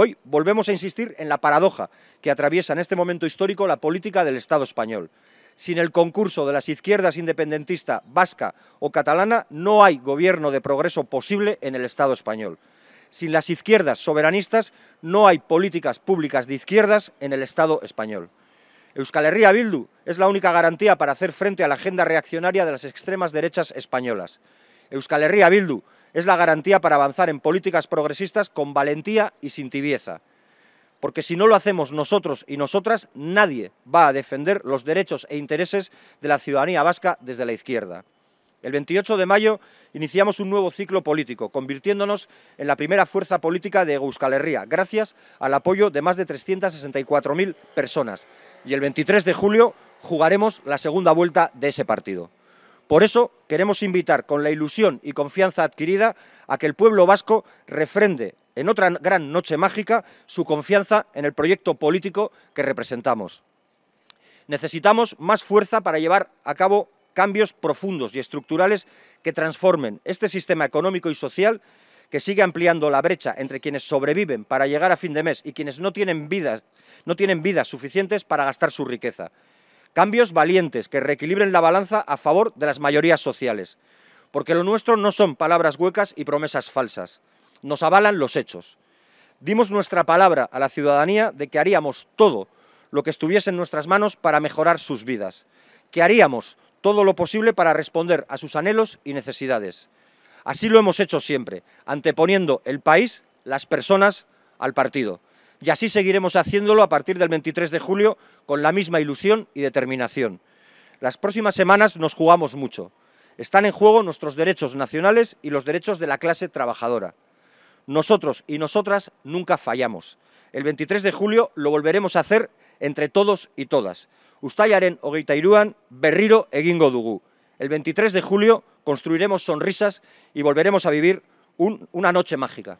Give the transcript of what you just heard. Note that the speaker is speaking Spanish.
Hoy volvemos a insistir en la paradoja que atraviesa en este momento histórico la política del Estado español. Sin el concurso de las izquierdas independentistas vasca o catalana no hay gobierno de progreso posible en el Estado español. Sin las izquierdas soberanistas no hay políticas públicas de izquierdas en el Estado español. Euskal Herria Bildu es la única garantía para hacer frente a la agenda reaccionaria de las extremas derechas españolas. Euskal Herria Bildu es la garantía para avanzar en políticas progresistas con valentía y sin tibieza. Porque si no lo hacemos nosotros y nosotras, nadie va a defender los derechos e intereses de la ciudadanía vasca desde la izquierda. El 28 de mayo iniciamos un nuevo ciclo político, convirtiéndonos en la primera fuerza política de Euskal Herria, gracias al apoyo de más de 364.000 personas. Y el 23 de julio jugaremos la segunda vuelta de ese partido. Por eso queremos invitar, con la ilusión y confianza adquirida, a que el pueblo vasco refrende en otra gran noche mágica su confianza en el proyecto político que representamos. Necesitamos más fuerza para llevar a cabo cambios profundos y estructurales que transformen este sistema económico y social que sigue ampliando la brecha entre quienes sobreviven para llegar a fin de mes y quienes no tienen vidas, no tienen vidas suficientes para gastar su riqueza. Cambios valientes que reequilibren la balanza a favor de las mayorías sociales. Porque lo nuestro no son palabras huecas y promesas falsas. Nos avalan los hechos. Dimos nuestra palabra a la ciudadanía de que haríamos todo lo que estuviese en nuestras manos para mejorar sus vidas. Que haríamos todo lo posible para responder a sus anhelos y necesidades. Así lo hemos hecho siempre, anteponiendo el país, las personas, al partido y así seguiremos haciéndolo a partir del 23 de julio con la misma ilusión y determinación. Las próximas semanas nos jugamos mucho. Están en juego nuestros derechos nacionales y los derechos de la clase trabajadora. Nosotros y nosotras nunca fallamos. El 23 de julio lo volveremos a hacer entre todos y todas. Ustaiaren ogeitairuan berriro egingo dugu. El 23 de julio construiremos sonrisas y volveremos a vivir una noche mágica.